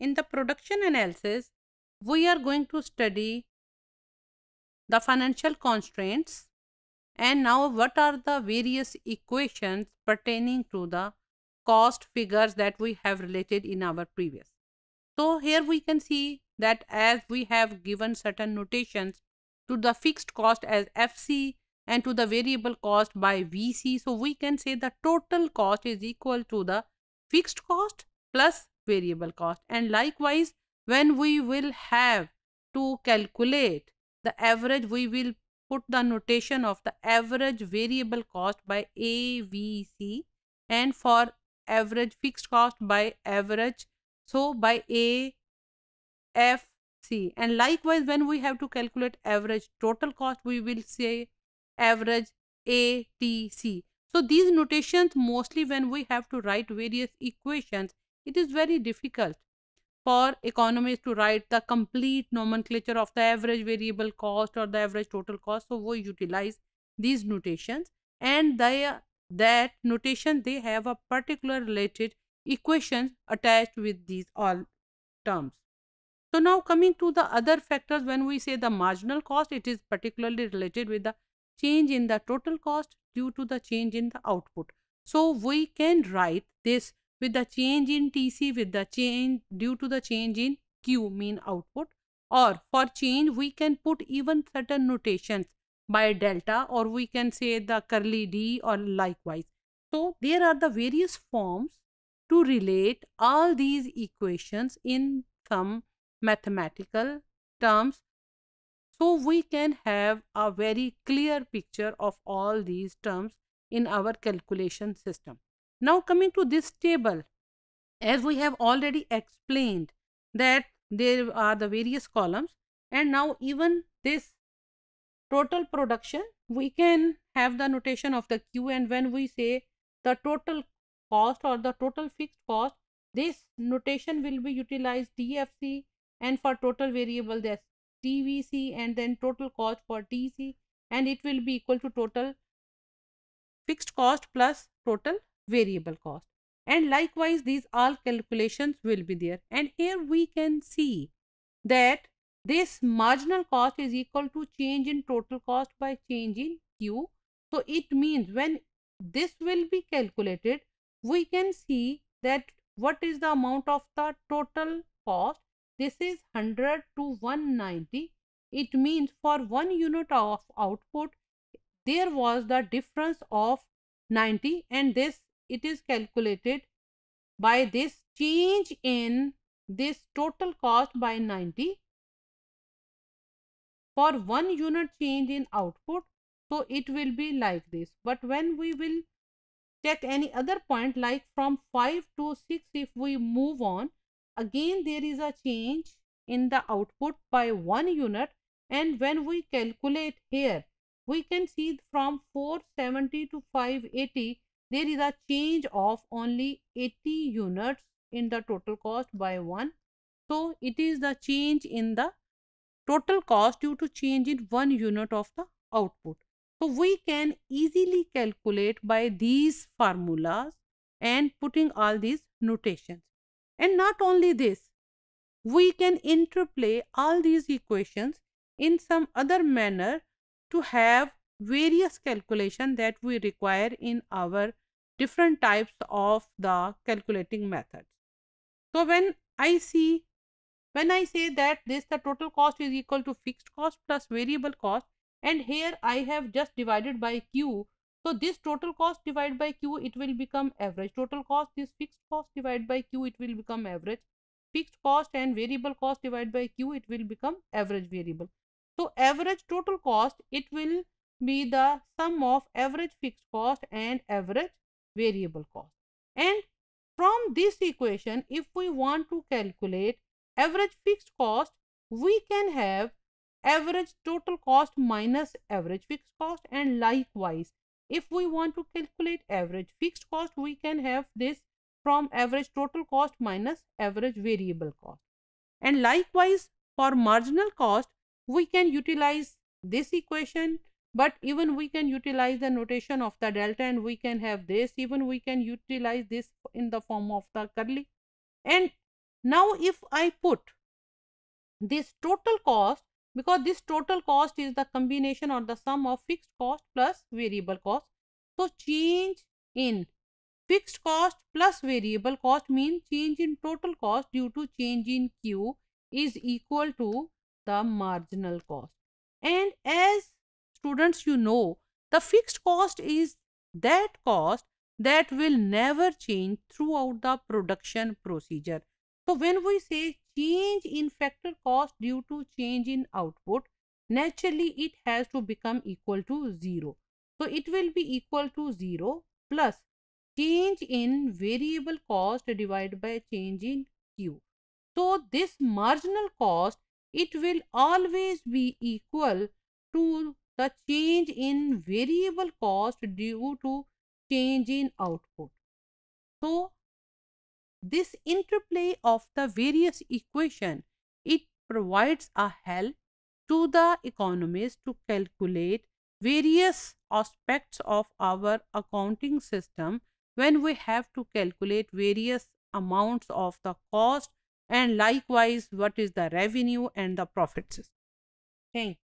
In the production analysis, we are going to study the financial constraints and now what are the various equations pertaining to the cost figures that we have related in our previous. So here we can see that as we have given certain notations to the fixed cost as FC and to the variable cost by VC. So we can say the total cost is equal to the fixed cost plus variable cost. And likewise, when we will have to calculate the average, we will put the notation of the average variable cost by AVC and for average fixed cost by average. So, by AFC. And likewise, when we have to calculate average total cost, we will say average ATC. So these notations mostly when we have to write various equations it is very difficult for economists to write the complete nomenclature of the average variable cost or the average total cost. So, we utilize these notations and they, that notation they have a particular related equations attached with these all terms. So, now coming to the other factors when we say the marginal cost it is particularly related with the change in the total cost due to the change in the output. So, we can write this with the change in TC with the change due to the change in Q mean output or for change we can put even certain notations by delta or we can say the curly D or likewise. So there are the various forms to relate all these equations in some mathematical terms so we can have a very clear picture of all these terms in our calculation system. Now coming to this table, as we have already explained that there are the various columns and now even this total production we can have the notation of the Q and when we say the total cost or the total fixed cost this notation will be utilized DFC and for total variable there's TVC and then total cost for TC and it will be equal to total fixed cost plus total variable cost and likewise these all calculations will be there and here we can see that this marginal cost is equal to change in total cost by change in q so it means when this will be calculated we can see that what is the amount of the total cost this is 100 to 190 it means for one unit of output there was the difference of 90 and this it is calculated by this change in this total cost by 90 for one unit change in output so it will be like this but when we will check any other point like from 5 to 6 if we move on again there is a change in the output by one unit and when we calculate here we can see from 470 to 580 there is a change of only 80 units in the total cost by 1. So, it is the change in the total cost due to change in one unit of the output. So, we can easily calculate by these formulas and putting all these notations. And not only this, we can interplay all these equations in some other manner to have various calculation that we require in our different types of the calculating methods. So when I see when I say that this the total cost is equal to fixed cost plus variable cost and here I have just divided by Q. So this total cost divided by Q it will become average total cost this fixed cost divided by Q it will become average fixed cost and variable cost divided by Q it will become average variable. So average total cost it will be the sum of average fixed cost and average variable cost. And from this equation, if we want to calculate average fixed cost, we can have average total cost minus average fixed cost and likewise if we want to calculate average fixed cost we can have this from average total cost minus average variable cost and likewise for marginal cost we can utilize this equation but even we can utilize the notation of the delta and we can have this even we can utilize this in the form of the curly and now if i put this total cost because this total cost is the combination or the sum of fixed cost plus variable cost so change in fixed cost plus variable cost means change in total cost due to change in q is equal to the marginal cost and as students you know the fixed cost is that cost that will never change throughout the production procedure so when we say change in factor cost due to change in output naturally it has to become equal to 0 so it will be equal to 0 plus change in variable cost divided by change in Q. So this marginal cost, it will always be equal to the change in variable cost due to change in output. So, this interplay of the various equation, it provides a help to the economists to calculate various aspects of our accounting system when we have to calculate various amounts of the cost and likewise what is the revenue and the profit system. Thank you.